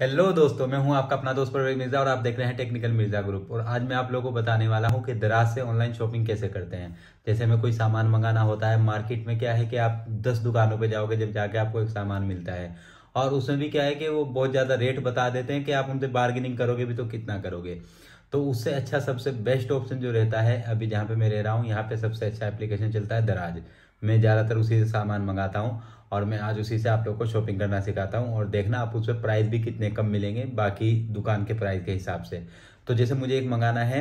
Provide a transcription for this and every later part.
hello दोस्तों मैं हूं आपका अपना दोस्त परवेज मिर्ज़ा और आप देख रहे हैं टेक्निकल मिर्ज़ा ग्रुप और आज मैं आप लोगों को बताने वाला हूं कि दराज से ऑनलाइन शॉपिंग कैसे करते हैं जैसे हमें कोई सामान मंगाना होता है मार्केट में क्या है कि आप दस दुकानों पे जाओगे जब जाके आपको एक सामान मिलता है और उसमें भी क्या है कि वो बहुत ज़्यादा रेट बता देते हैं कि आप उनसे बार्गेनिंग करोगे भी तो कितना करोगे तो उससे अच्छा सबसे बेस्ट ऑप्शन जो रहता है अभी जहाँ पे मैं रह रहा हूँ यहाँ पे सबसे अच्छा एप्लीकेशन चलता है दराज मैं ज़्यादातर उसी से सामान मंगाता हूँ और मैं आज उसी से आप लोग को शॉपिंग करना सिखाता हूँ और देखना आप उस पर प्राइस भी कितने कम मिलेंगे बाकी दुकान के प्राइस के हिसाब से तो जैसे मुझे एक मंगाना है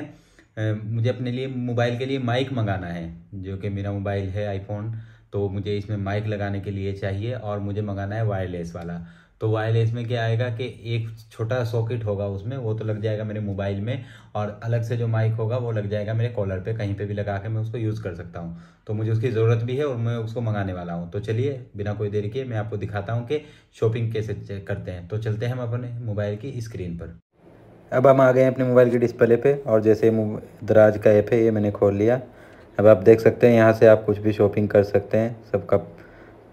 मुझे अपने लिए मोबाइल के लिए माइक मंगाना है जो कि मेरा मोबाइल है आईफोन तो मुझे इसमें माइक लगाने के लिए चाहिए और मुझे मंगाना है वायरलेस वाला तो वायरलेस में क्या आएगा कि एक छोटा सॉकेट होगा उसमें वो तो लग जाएगा मेरे मोबाइल में और अलग से जो माइक होगा वो लग जाएगा मेरे कॉलर पे कहीं पे भी लगा के मैं उसको यूज़ कर सकता हूँ तो मुझे उसकी ज़रूरत भी है और मैं उसको मंगाने वाला हूँ तो चलिए बिना कोई देरी के मैं आपको दिखाता हूँ कि शॉपिंग कैसे करते हैं तो चलते हैं हम अपने मोबाइल की स्क्रीन पर अब हम आ गए हैं अपने मोबाइल के डिस्प्ले पर और जैसे दराज का ऐप है ये मैंने खोल लिया अब आप देख सकते हैं यहाँ से आप कुछ भी शॉपिंग कर सकते हैं सबका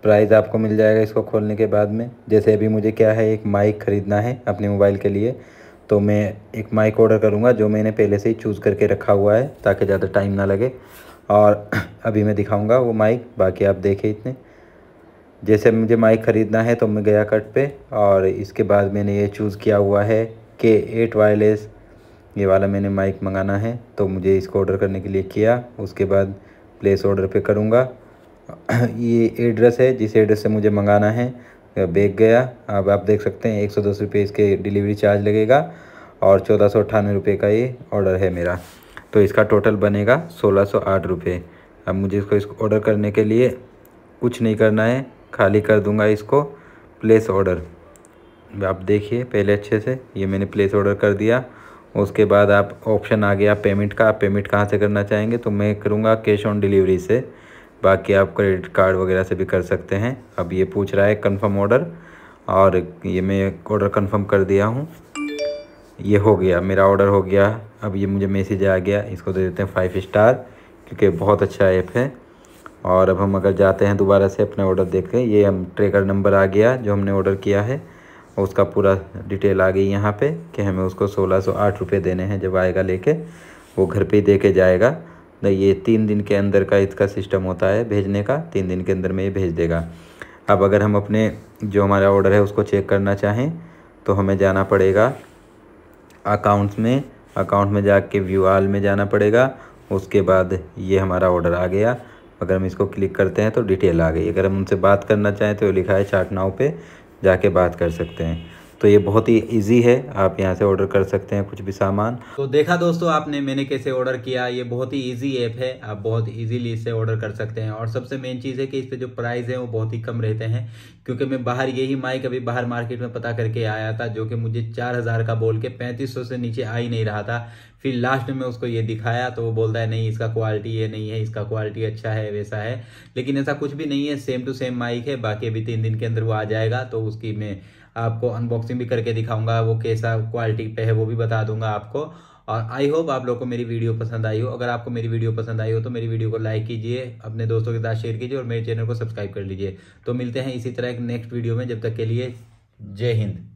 प्राइस आपको मिल जाएगा इसको खोलने के बाद में जैसे अभी मुझे क्या है एक माइक ख़रीदना है अपने मोबाइल के लिए तो मैं एक माइक ऑर्डर करूँगा जो मैंने पहले से ही चूज़ करके रखा हुआ है ताकि ज़्यादा टाइम ना लगे और अभी मैं दिखाऊँगा वो माइक बाकी आप देखें इतने जैसे मुझे माइक ख़रीदना है तो मैं गया कट पर और इसके बाद मैंने ये चूज़ किया हुआ है के एट वायरलेस ये वाला मैंने माइक मंगाना है तो मुझे इसको ऑर्डर करने के लिए किया उसके बाद प्लेस ऑर्डर पे करूँगा ये एड्रेस है जिस एड्रेस से मुझे मंगाना है बेग गया अब आप देख सकते हैं एक सौ दस रुपये इसके डिलीवरी चार्ज लगेगा और चौदह सौ अट्ठानवे रुपये का ये ऑर्डर है मेरा तो इसका टोटल बनेगा सोलह सौ आठ रुपये अब मुझे इसको इसको ऑर्डर करने के लिए कुछ नहीं करना है खाली कर दूंगा इसको प्लेस ऑर्डर आप देखिए पहले अच्छे से ये मैंने प्लेस ऑर्डर कर दिया उसके बाद आप ऑप्शन आ गया पेमेंट का आप पेमेंट कहाँ से करना चाहेंगे तो मैं करूँगा कैश ऑन डिलीवरी से बाकी आप क्रेडिट कार्ड वगैरह से भी कर सकते हैं अब ये पूछ रहा है कंफर्म ऑर्डर और ये मैं ऑर्डर कंफर्म कर दिया हूँ ये हो गया मेरा ऑर्डर हो गया अब ये मुझे मैसेज आ गया इसको दे देते हैं फाइव स्टार क्योंकि बहुत अच्छा ऐप है और अब हम अगर जाते हैं दोबारा से अपना ऑर्डर देख के ये हम ट्रेकर नंबर आ गया जो हमने ऑर्डर किया है उसका पूरा डिटेल आ गई यहाँ पे कि हमें उसको सोलह सौ आठ रुपये देने हैं जब आएगा लेके वो घर पे ही दे के जाएगा तो ये तीन दिन के अंदर का इसका सिस्टम होता है भेजने का तीन दिन के अंदर में ये भेज देगा अब अगर हम अपने जो हमारा ऑर्डर है उसको चेक करना चाहें तो हमें जाना पड़ेगा अकाउंट्स में अकाउंट में जा व्यू आल में जाना पड़ेगा उसके बाद ये हमारा ऑर्डर आ गया अगर हम इसको क्लिक करते हैं तो डिटेल आ गई अगर हम उनसे बात करना चाहें तो लिखा है चार्ट नाव पे जाके बात कर सकते हैं तो ये बहुत ही इजी है आप यहाँ से ऑर्डर कर सकते हैं कुछ भी सामान तो देखा दोस्तों आपने मैंने कैसे ऑर्डर किया ये बहुत ही इजी ऐप है आप बहुत इजीली इससे ऑर्डर कर सकते हैं और सबसे मेन चीज़ है कि इसके जो प्राइस है वो बहुत ही कम रहते हैं क्योंकि मैं बाहर यही माइक अभी बाहर मार्केट में पता करके आया था जो कि मुझे चार का बोल के पैंतीस से नीचे आ ही नहीं रहा था फिर लास्ट में उसको ये दिखाया तो वो बोलता है नहीं इसका क्वालिटी ये नहीं है इसका क्वालिटी अच्छा है वैसा है लेकिन ऐसा कुछ भी नहीं है सेम टू सेम माइक है बाकी अभी तीन दिन के अंदर वो आ जाएगा तो उसकी मैं आपको अनबॉक्सिंग भी करके दिखाऊंगा वो कैसा क्वालिटी पे है वो भी बता दूंगा आपको और आई होप आप लोग को मेरी वीडियो पसंद आई हो अगर आपको मेरी वीडियो पसंद आई हो तो मेरी वीडियो को लाइक कीजिए अपने दोस्तों के साथ शेयर कीजिए और मेरे चैनल को सब्सक्राइब कर लीजिए तो मिलते हैं इसी तरह एक नेक्स्ट वीडियो में जब तक के लिए जय हिंद